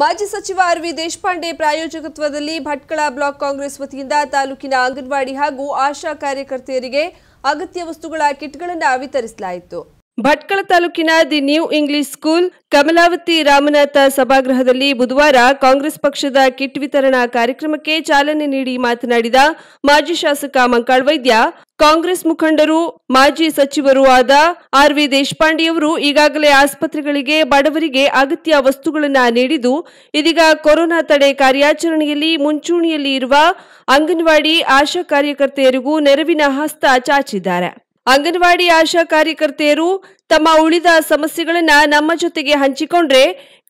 ಮಾಜಿ ಸಚಿವ R V Deshpande ಪ್ರಾಯೋಜಕತ್ವದಲ್ಲಿ ಭಟ್ಕಳ ಬ್ಲಾಕ್ ಕಾಂಗ್ರೆಸ್ ವತಿಯಿಂದ ತಾಲೂಕಿನ ಅಂಗನವಾಡಿ ಹಾಗೂ ಆಶಾ ಕಾರ್ಯಕರ್ತೆಯರಿಗೆ ಅಗತ್ಯ ವಸ್ತುಗಳ ಕಿಟ್ಗಳನ್ನು ವಿತರಿಸಲಾಯಿತು ಭಟ್ಕಳ ತಾಲೂಕಿನ the new English school Kamalavati Ramanatha ಸಭಾಗೃಹದಲ್ಲಿ ಬುಧವಾರ ಕಾಂಗ್ರೆಸ್ ಪಕ್ಷದ ಕಿಟ್ ವಿತರಣಾ ಕಾರ್ಯಕ್ರಮಕ್ಕೆ ಚಾಲನೆ ನೀಡಿ ಮಾತನಾಡಿದ ಮಾಜಿ ಶಾಸಕ ಮಂಕಾಳ್ ವೈದ್ಯ ಕಾಂಗ್ರೆಸ್ ಮುಖಂಡರು ಮಾಜಿ ಸಚಿವರೂ ಆದ ಆರ್ ವಿ ದೇಶಪಾಂಡೆಯವರು ಈಗಾಗಲೇ ಆಸ್ಪತ್ರೆಗಳಿಗೆ ಬಡವರಿಗೆ ಅಗತ್ಯ ವಸ್ತುಗಳನ್ನು ನೀಡಿದ್ದು ಇದೀಗ ಕೊರೋನಾ ತಡೆ ಕಾರ್ಯಾಚರಣೆಯಲ್ಲಿ ಮುಂಚೂಣಿಯಲ್ಲಿ ಇರುವ ಅಂಗನವಾಡಿ ಆಶಾ ಕಾರ್ಯಕರ್ತೆಯರಿಗೂ ನೆರವಿನ ಹಸ್ತ ಚಾಚಿದ್ದಾರೆ ಅಂಗನವಾಡಿ ಆಶಾ ಕಾರ್ಯಕರ್ತೆಯರು ತಮ್ಮ ಉಳಿದ ಸಮಸ್ಯೆಗಳನ್ನು ನಮ್ಮ ಜೊತೆಗೆ ಹಂಚಿಕೊಂಡ್ರೆ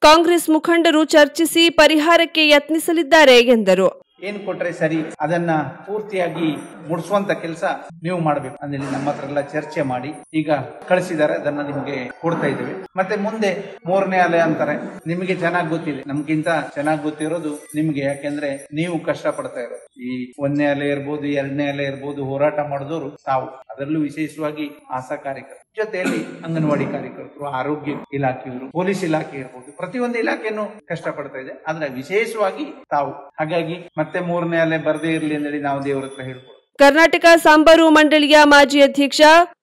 ಕಾಂಗ್ರೆಸ್ ಮುಖಂಡರು ಚರ್ಚಿಸಿ ಪರಿಹಾರಕ್ಕೆ ಯತ್ನಿಸಲಿದ್ದಾರೆ ಎಂದರು ಏನ್ ಕೊಟ್ರೆ ಸರಿ ಅದನ್ನ ಪೂರ್ತಿಯಾಗಿ ಮುಡಿಸುವಂತ ಕೆಲಸ ನೀವು ಮಾಡಬೇಕು ಅಂದ್ರೆ ನಮ್ಮ ಹತ್ರ ಎಲ್ಲ ಚರ್ಚೆ ಮಾಡಿ ಈಗ ಕಳಿಸಿದ್ದಾರೆ ಅದನ್ನ ನಿಮ್ಗೆ ಕೊಡ್ತಾ ಇದ್ದೇವೆ ಮತ್ತೆ ಮುಂದೆ ಮೂರನೇ ಅಲೆ ಅಂತಾರೆ ನಿಮಗೆ ಚೆನ್ನಾಗಿ ಗೊತ್ತಿದೆ ನಮ್ಗಿಂತ ಚೆನ್ನಾಗಿ ಗೊತ್ತಿರೋದು ನಿಮ್ಗೆ ಯಾಕೆಂದ್ರೆ ನೀವು ಕಷ್ಟ ಪಡ್ತಾ ಇರೋದು ಈ ಒಂದನೇ ಅಲೆ ಇರ್ಬೋದು ಎರಡನೇ ಅಲೆ ಇರ್ಬೋದು ಹೋರಾಟ ಮಾಡಿದವರು ತಾವು ಅದರಲ್ಲೂ ವಿಶೇಷವಾಗಿ ಆಸಾ ಕಾರ್ಯಕರ್ತರು ಜೊತೆಯಲ್ಲಿ ಅಂಗನವಾಡಿ ಕಾರ್ಯಕರ್ತರು ಆರೋಗ್ಯ ಇಲಾಖೆಯವರು ಪೊಲೀಸ್ ಇಲಾಖೆ ಇರಬಹುದು ಪ್ರತಿಯೊಂದು ಇಲಾಖೆಯನ್ನು ಕಷ್ಟಪಡ್ತಾ ಇದೆ ಆದ್ರೆ ವಿಶೇಷವಾಗಿ ತಾವು ಹಾಗಾಗಿ ಮತ್ತೆ ಮೂರನೇ ಅಲೆ ಬರದೇ ಇರಲಿ ಅಂತೇಳಿ ನಾವು ದೇವರ ಹತ್ರ ಕರ್ನಾಟಕ ಸಾಂಬಾರು ಮಂಡಳಿಯ ಮಾಜಿ ಅಧ್ಯಕ್ಷ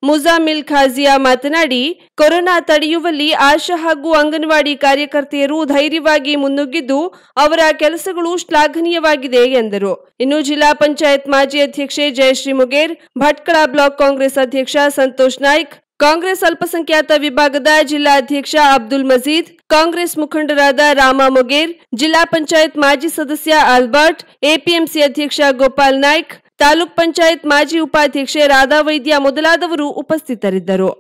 ಮುಜಾಮಿಲ್ ಖಾಜಿಯಾ ಮಾತನಾಡಿ ಕೊರೋನಾ ತಡೆಯುವಲ್ಲಿ ಆಶಾ ಹಾಗೂ ಅಂಗನವಾಡಿ ಕಾರ್ಯಕರ್ತೆಯರು ಧೈರ್ಯವಾಗಿ ಮುನ್ನುಗ್ಗಿದ್ದು ಅವರ ಕೆಲಸಗಳು ಶ್ಲಾಘನೀಯವಾಗಿದೆ ಎಂದರು ಇನ್ನು ಜಿಲ್ಲಾ ಪಂಚಾಯತ್ ಮಾಜಿ ಅಧ್ಯಕ್ಷೆ ಜಯಶ್ರೀ ಮುಗೇರ್ ಭಟ್ಕಳ ಬ್ಲಾಕ್ ಕಾಂಗ್ರೆಸ್ ಅಧ್ಯಕ್ಷ ಸಂತೋಷ್ ನಾಯ್ಕ್ ಕಾಂಗ್ರೆಸ್ ಅಲ್ಪಸಂಖ್ಯಾತ ವಿಭಾಗದ ಜಿಲ್ಲಾಧ್ಯಕ್ಷ ಅಬ್ದುಲ್ ಮಜೀದ್ ಕಾಂಗ್ರೆಸ್ ಮುಖಂಡರಾದ ರಾಮ ಮೊಗೇರ್ ಜಿಲ್ಲಾ ಪಂಚಾಯತ್ ಮಾಜಿ ಸದಸ್ಯ ಆಲ್ಬರ್ಟ್ ಎಪಿಎಂಸಿ ಅಧ್ಯಕ್ಷ ಗೋಪಾಲ್ ನಾಯ್ಕ್ ತಾಲೂಕ್ ಪಂಚಾಯತ್ ಮಾಜಿ ಉಪಾಧ್ಯಕ್ಷೆ ರಾಧಾ ವೈದ್ಯ ಮೊದಲಾದವರು ಉಪಸ್ಥಿತರಿದ್ದರು